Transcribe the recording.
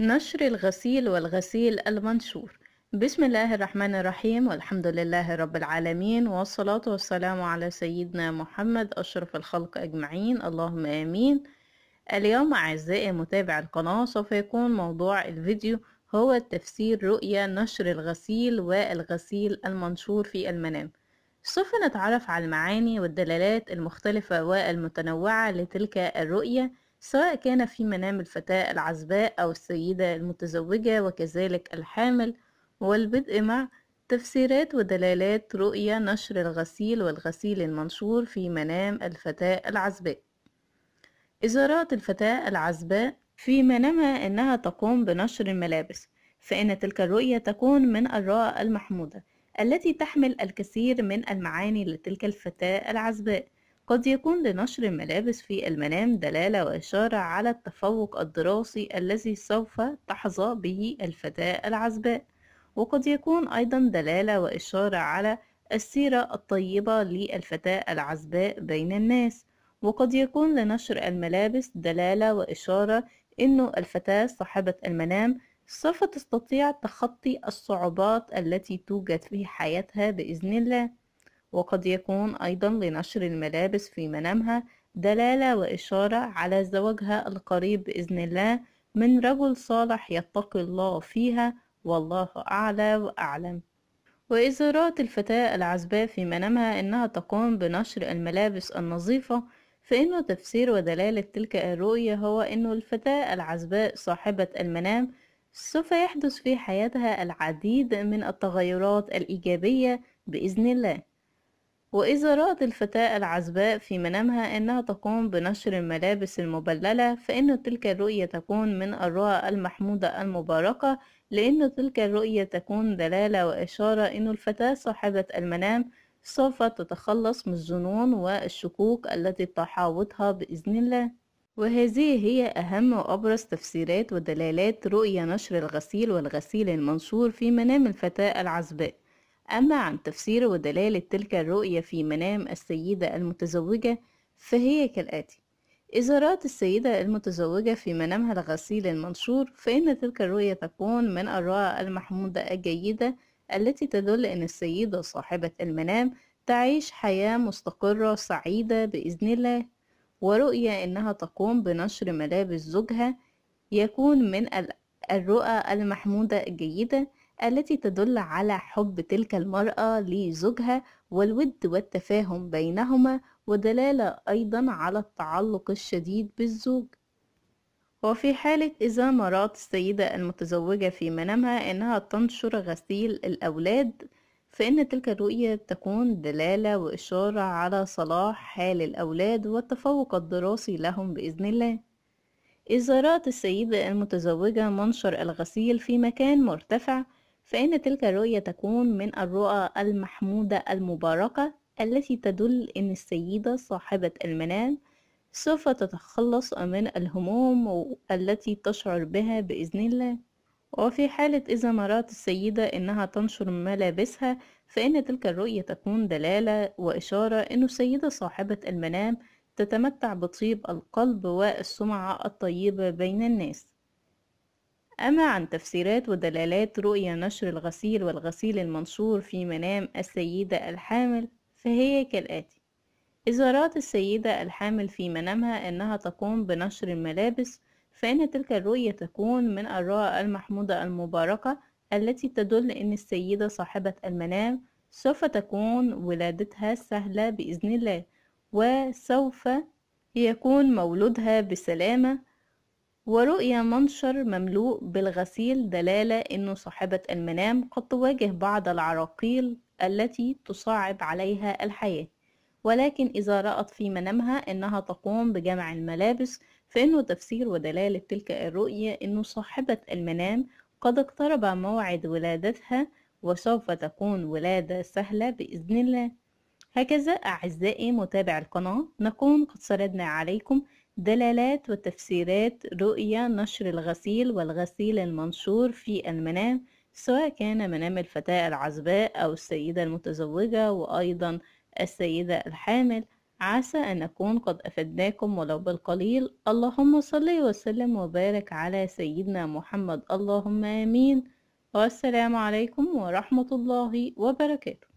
نشر الغسيل والغسيل المنشور بسم الله الرحمن الرحيم والحمد لله رب العالمين والصلاة والسلام على سيدنا محمد أشرف الخلق أجمعين اللهم آمين اليوم أعزائي متابع القناة سوف يكون موضوع الفيديو هو تفسير رؤية نشر الغسيل والغسيل المنشور في المنام سوف نتعرف على المعاني والدلالات المختلفة والمتنوعة لتلك الرؤية سواء كان في منام الفتاة العزباء أو السيدة المتزوجة وكذلك الحامل والبدء مع تفسيرات ودلالات رؤية نشر الغسيل والغسيل المنشور في منام الفتاة العزباء إذا رأت الفتاة العزباء في منامها أنها تقوم بنشر الملابس فإن تلك الرؤية تكون من الرؤى المحمودة التي تحمل الكثير من المعاني لتلك الفتاة العزباء قد يكون لنشر الملابس في المنام دلالة وإشارة على التفوق الدراسي الذي سوف تحظى به الفتاة العزباء وقد يكون أيضا دلالة وإشارة على السيرة الطيبة للفتاة العزباء بين الناس وقد يكون لنشر الملابس دلالة وإشارة إنه الفتاة صاحبة المنام سوف تستطيع تخطي الصعوبات التي توجد في حياتها بإذن الله وقد يكون أيضا لنشر الملابس في منامها دلالة وإشارة على زواجها القريب بإذن الله من رجل صالح يتقي الله فيها والله أعلى وأعلم وإذا رأت الفتاة العزباء في منامها أنها تقوم بنشر الملابس النظيفة فإن تفسير ودلالة تلك الرؤية هو أن الفتاة العزباء صاحبة المنام سوف يحدث في حياتها العديد من التغيرات الإيجابية بإذن الله وإذا رأت الفتاة العزباء في منامها أنها تقوم بنشر الملابس المبللة فإن تلك الرؤية تكون من الرؤى المحمودة المباركة لأن تلك الرؤية تكون دلالة وإشارة أن الفتاة صاحبة المنام سوف تتخلص من الظنون والشكوك التي تحاوطها بإذن الله وهذه هي أهم وأبرز تفسيرات ودلالات رؤية نشر الغسيل والغسيل المنشور في منام الفتاة العزباء أما عن تفسير ودلالة تلك الرؤية في منام السيدة المتزوجة فهي كالآتي إذا رأت السيدة المتزوجة في منامها الغسيل المنشور فإن تلك الرؤية تكون من الرؤى المحمودة الجيدة التي تدل أن السيدة صاحبة المنام تعيش حياة مستقرة سعيدة بإذن الله ورؤية أنها تقوم بنشر ملابس زوجها يكون من الرؤى المحمودة الجيدة التي تدل على حب تلك المرأة لزوجها والود والتفاهم بينهما ودلالة أيضا على التعلق الشديد بالزوج وفي حالة إذا مرات السيدة المتزوجة في منامها أنها تنشر غسيل الأولاد فإن تلك الرؤية تكون دلالة وإشارة على صلاح حال الأولاد والتفوق الدراسي لهم بإذن الله إذا رأت السيدة المتزوجة منشر الغسيل في مكان مرتفع فإن تلك الرؤية تكون من الرؤى المحمودة المباركة التي تدل أن السيدة صاحبة المنام سوف تتخلص من الهموم التي تشعر بها بإذن الله وفي حالة إذا ما رأت السيدة إنها تنشر ملابسها فإن تلك الرؤية تكون دلالة وإشارة أن السيدة صاحبة المنام تتمتع بطيب القلب والسمعة الطيبة بين الناس أما عن تفسيرات ودلالات رؤية نشر الغسيل والغسيل المنشور في منام السيدة الحامل فهي كالآتي رأت السيدة الحامل في منامها أنها تقوم بنشر الملابس فإن تلك الرؤية تكون من الرؤى المحمودة المباركة التي تدل أن السيدة صاحبة المنام سوف تكون ولادتها سهلة بإذن الله وسوف يكون مولودها بسلامة ورؤية منشر مملوء بالغسيل دلالة أن صاحبة المنام قد تواجه بعض العراقيل التي تصعب عليها الحياة ولكن إذا رأت في منامها أنها تقوم بجمع الملابس فإنه تفسير ودلالة تلك الرؤية أن صاحبة المنام قد اقترب موعد ولادتها وسوف تكون ولادة سهلة بإذن الله هكذا أعزائي متابع القناة نكون قد سردنا عليكم دلالات وتفسيرات رؤية نشر الغسيل والغسيل المنشور في المنام سواء كان منام الفتاة العزباء أو السيدة المتزوجة وأيضا السيدة الحامل عسى أن أكون قد أفدناكم ولو بالقليل اللهم صل وسلم وبارك على سيدنا محمد اللهم آمين والسلام عليكم ورحمة الله وبركاته